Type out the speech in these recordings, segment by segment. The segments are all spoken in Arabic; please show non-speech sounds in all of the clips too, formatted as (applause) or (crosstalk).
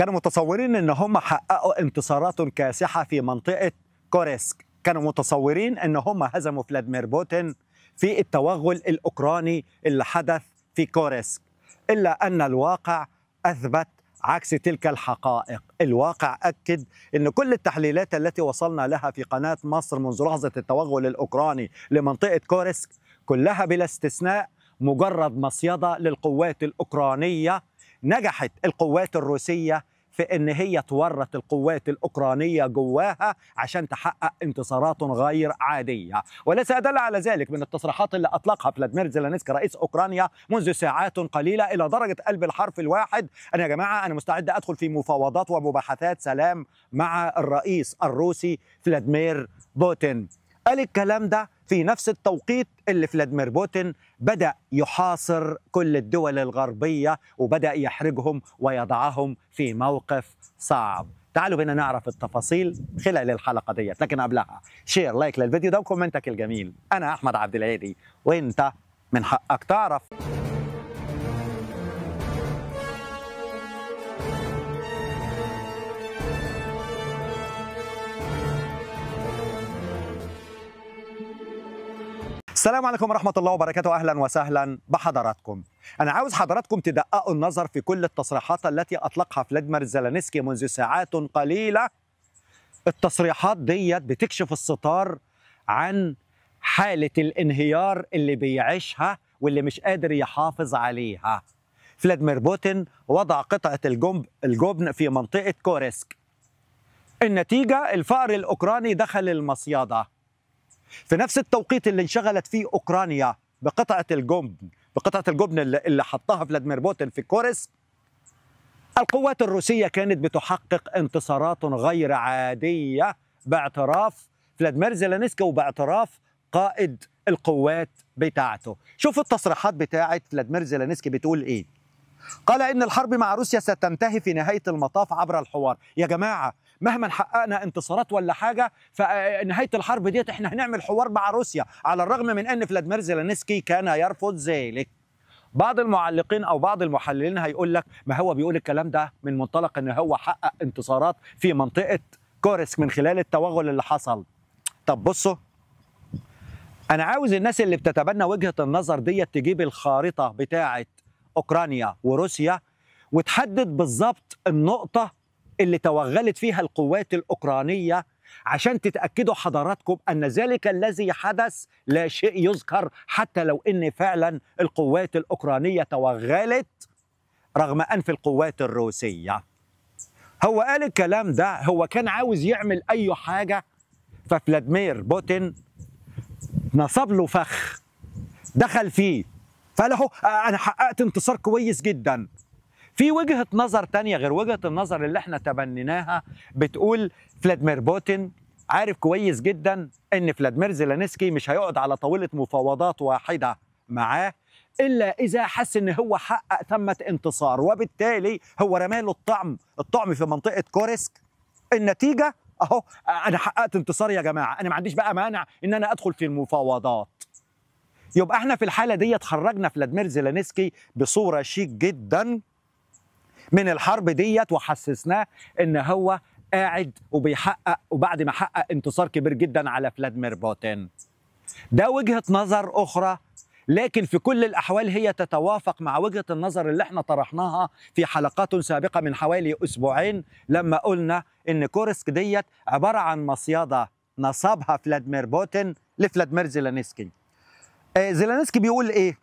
كانوا متصورين ان هم حققوا انتصارات كاسحه في منطقه كوريسك كانوا متصورين ان هم هزموا فلاديمير بوتين في التوغل الاوكراني اللي حدث في كوريسك الا ان الواقع اثبت عكس تلك الحقائق الواقع أكد أن كل التحليلات التي وصلنا لها في قناة مصر منذ لحظة التوغل الأوكراني لمنطقة كورسك كلها بلا استثناء مجرد مصيدة للقوات الأوكرانية نجحت القوات الروسية في ان هي تورط القوات الاوكرانيه جواها عشان تحقق انتصارات غير عاديه وليس ادل على ذلك من التصريحات اللي اطلقها فلاديمير زيلينسكي رئيس اوكرانيا منذ ساعات قليله الى درجه قلب الحرف الواحد انا يا جماعه انا مستعد ادخل في مفاوضات ومباحثات سلام مع الرئيس الروسي فلاديمير بوتين قال الكلام ده في نفس التوقيت اللي فلاديمير بوتين بدا يحاصر كل الدول الغربيه وبدا يحرجهم ويضعهم في موقف صعب تعالوا بنا نعرف التفاصيل خلال الحلقه ديت لكن قبلها شير لايك للفيديو ده وكومنتك الجميل انا احمد عبد العيدي وانت من حقك تعرف السلام عليكم ورحمة الله وبركاته أهلا وسهلا بحضراتكم أنا عاوز حضراتكم تدققوا النظر في كل التصريحات التي أطلقها فلاديمير زلانسكي منذ ساعات قليلة التصريحات ديت بتكشف الستار عن حالة الانهيار اللي بيعيشها واللي مش قادر يحافظ عليها فلاديمير بوتين وضع قطعة الجنب الجبن في منطقة كوريسك النتيجة الفقر الأوكراني دخل المصيادة في نفس التوقيت اللي انشغلت فيه أوكرانيا بقطعة الجبن بقطعة الجبن اللي حطها فلاديمير بوتين في كورس القوات الروسية كانت بتحقق انتصارات غير عادية باعتراف فلاديمير زيلينسكي وباعتراف قائد القوات بتاعته شوف التصريحات بتاعة فلاديمير زيلينسكي بتقول ايه قال ان الحرب مع روسيا ستنتهي في نهايه المطاف عبر الحوار يا جماعه مهما حققنا انتصارات ولا حاجه فنهايه الحرب ديت احنا هنعمل حوار مع روسيا على الرغم من ان فلاديمير زيلينسكي كان يرفض ذلك بعض المعلقين او بعض المحللين هيقول لك ما هو بيقول الكلام ده من منطلق ان هو حقق انتصارات في منطقه كورسك من خلال التوغل اللي حصل طب بصوا انا عاوز الناس اللي بتتبنى وجهه النظر ديت تجيب الخارطه بتاعه اوكرانيا وروسيا وتحدد بالظبط النقطه اللي توغلت فيها القوات الأوكرانية عشان تتأكدوا حضراتكم أن ذلك الذي حدث لا شيء يذكر حتى لو أن فعلا القوات الأوكرانية توغلت رغم أنف القوات الروسية هو قال الكلام ده هو كان عاوز يعمل أي حاجة ففلاديمير بوتين نصب له فخ دخل فيه له أنا حققت انتصار كويس جدا في وجهه نظر تانية غير وجهه النظر اللي احنا تبنيناها بتقول فلاديمير بوتين عارف كويس جدا ان فلاديمير زيلينسكي مش هيقعد على طاوله مفاوضات واحده معاه الا اذا حس ان هو حقق ثمه انتصار وبالتالي هو رماله الطعم الطعم في منطقه كوريسك النتيجه اهو انا حققت انتصار يا جماعه انا ما عنديش بقى مانع ان انا ادخل في المفاوضات يبقى احنا في الحاله دي خرجنا فلاديمير زيلينسكي بصوره شيك جدا من الحرب ديت وحسسناه ان هو قاعد وبيحقق وبعد ما حقق انتصار كبير جدا على فلاديمير بوتين ده وجهه نظر اخرى لكن في كل الاحوال هي تتوافق مع وجهه النظر اللي احنا طرحناها في حلقات سابقه من حوالي اسبوعين لما قلنا ان كورسك ديت عباره عن مصيده نصبها فلاديمير بوتين لفلاديمير زيلانسكي آه، زيلانسكي بيقول ايه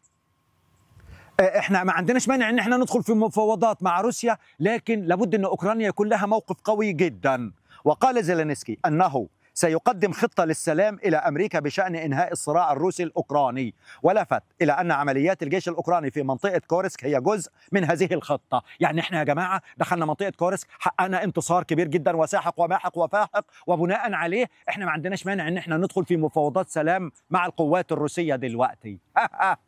احنا ما عندناش مانع ان احنا ندخل في مفاوضات مع روسيا لكن لابد ان اوكرانيا يكون لها موقف قوي جدا وقال زيلينسكي انه سيقدم خطه للسلام الى امريكا بشان انهاء الصراع الروسي الاوكراني ولفت الى ان عمليات الجيش الاوكراني في منطقه كورسك هي جزء من هذه الخطه يعني احنا يا جماعه دخلنا منطقه كورسك حققنا انتصار كبير جدا وساحق وماحق وفاحق وبناء عليه احنا ما عندناش مانع ان احنا ندخل في مفاوضات سلام مع القوات الروسيه دلوقتي (laughs)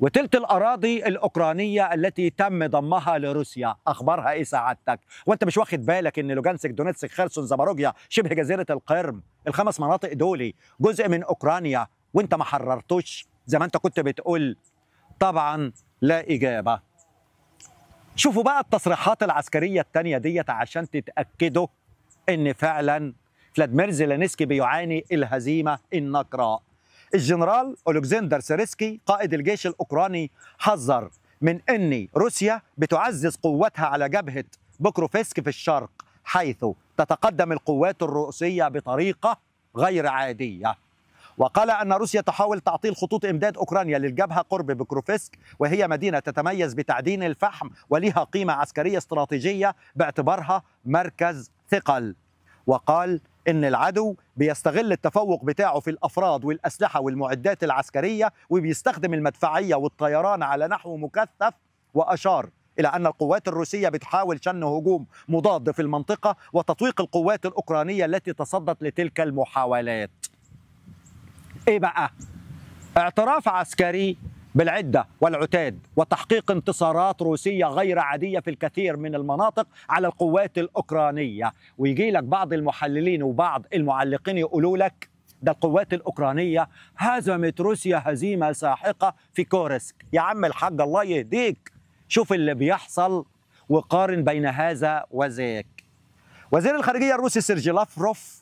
وتلت الأراضي الأوكرانية التي تم ضمها لروسيا أخبارها إيه سعادتك وأنت مش واخد بالك أن لوجانسك دونيتسك خيرسون زاباروجيا شبه جزيرة القرم الخمس مناطق دولي جزء من أوكرانيا وأنت ما حررتوش زي ما أنت كنت بتقول طبعا لا إجابة شوفوا بقى التصريحات العسكرية التانية ديت عشان تتأكدوا أن فعلا فلاديمير زيلينسكي بيعاني الهزيمة النكراء الجنرال ألكسندر سيرسكي قائد الجيش الأوكراني حذر من أن روسيا بتعزز قوتها على جبهة بوكروفيسك في الشرق حيث تتقدم القوات الروسية بطريقة غير عادية وقال أن روسيا تحاول تعطيل خطوط إمداد أوكرانيا للجبهة قرب بكروفسك وهي مدينة تتميز بتعدين الفحم ولها قيمة عسكرية استراتيجية باعتبارها مركز ثقل وقال ان العدو بيستغل التفوق بتاعه في الافراد والاسلحه والمعدات العسكريه وبيستخدم المدفعيه والطيران على نحو مكثف واشار الى ان القوات الروسيه بتحاول شن هجوم مضاد في المنطقه وتطويق القوات الاوكرانيه التي تصدت لتلك المحاولات. ايه بقى؟ اعتراف عسكري بالعدة والعتاد وتحقيق انتصارات روسية غير عادية في الكثير من المناطق على القوات الأوكرانية ويجي لك بعض المحللين وبعض المعلقين يقولوا لك ده القوات الأوكرانية هزمت روسيا هزيمة ساحقة في كورسك يا عم الحاج الله يهديك شوف اللي بيحصل وقارن بين هذا وذاك وزير الخارجية الروسي سيرجي لافروف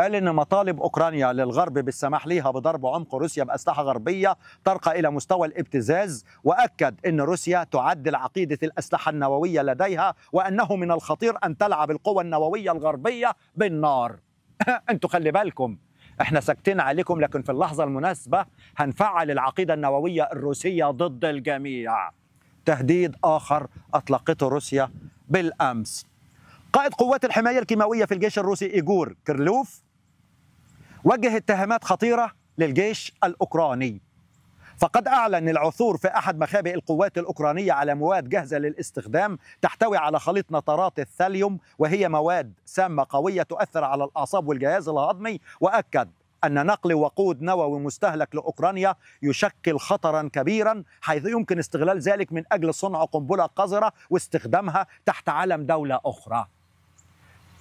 قال إن مطالب أوكرانيا للغرب بالسماح لها بضرب عمق روسيا بأسلحة غربية ترقى إلى مستوى الابتزاز وأكد أن روسيا تعدل عقيدة الأسلحة النووية لديها وأنه من الخطير أن تلعب القوى النووية الغربية بالنار (laughs) أنتوا خلي بالكم احنا ساكتين عليكم لكن في اللحظة المناسبة هنفعل العقيدة النووية الروسية ضد الجميع تهديد آخر أطلقته روسيا بالأمس قائد قوات الحماية الكيماوية في الجيش الروسي إيجور كيرلوف وجه اتهامات خطيرة للجيش الأوكراني فقد أعلن العثور في أحد مخابئ القوات الأوكرانية على مواد جاهزة للاستخدام تحتوي على خليط نترات الثاليوم وهي مواد سامة قوية تؤثر على الأعصاب والجهاز الهضمي وأكد أن نقل وقود نووي مستهلك لأوكرانيا يشكل خطرا كبيرا حيث يمكن استغلال ذلك من أجل صنع قنبلة قذرة واستخدامها تحت علم دولة أخرى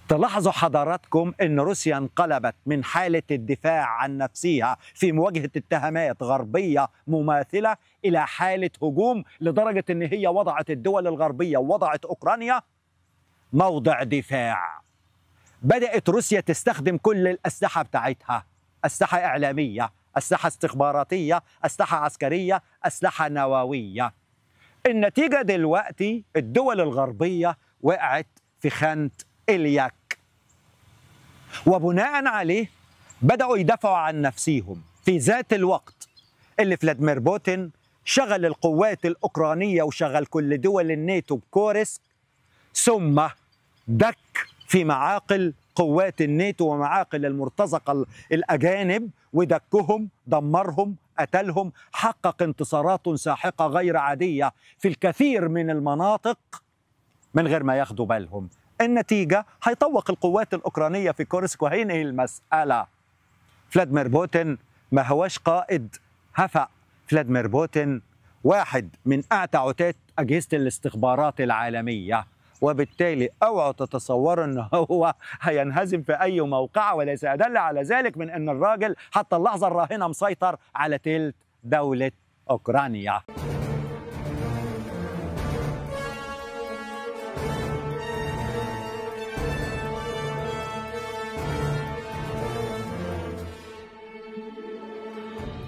تلاحظوا حضراتكم أن روسيا انقلبت من حالة الدفاع عن نفسها في مواجهة اتهامات غربية مماثلة إلى حالة هجوم لدرجة أن هي وضعت الدول الغربية ووضعت أوكرانيا موضع دفاع بدأت روسيا تستخدم كل الأسلحة بتاعتها أسلحة إعلامية أسلحة استخباراتية أسلحة عسكرية أسلحة نووية النتيجة دلوقتي الدول الغربية وقعت في خانة إلياك وبناء عليه بدأوا يدافعوا عن نفسيهم في ذات الوقت اللي فلاديمير بوتين شغل القوات الأوكرانية وشغل كل دول الناتو بكورسك ثم دك في معاقل قوات الناتو ومعاقل المرتزقة الأجانب ودكهم دمرهم قتلهم حقق انتصارات ساحقة غير عادية في الكثير من المناطق من غير ما ياخدوا بالهم النتيجة هيطوق القوات الأوكرانية في كورسك وهينهي المسألة فلادمير بوتين ما هواش قائد هفأ فلادمير بوتين واحد من أعتى عتات أجهزة الاستخبارات العالمية وبالتالي اوعوا تتصوروا ان هو هينهزم في اي موقع وليس ادل على ذلك من ان الراجل حتى اللحظه الراهنه مسيطر على تلت دوله اوكرانيا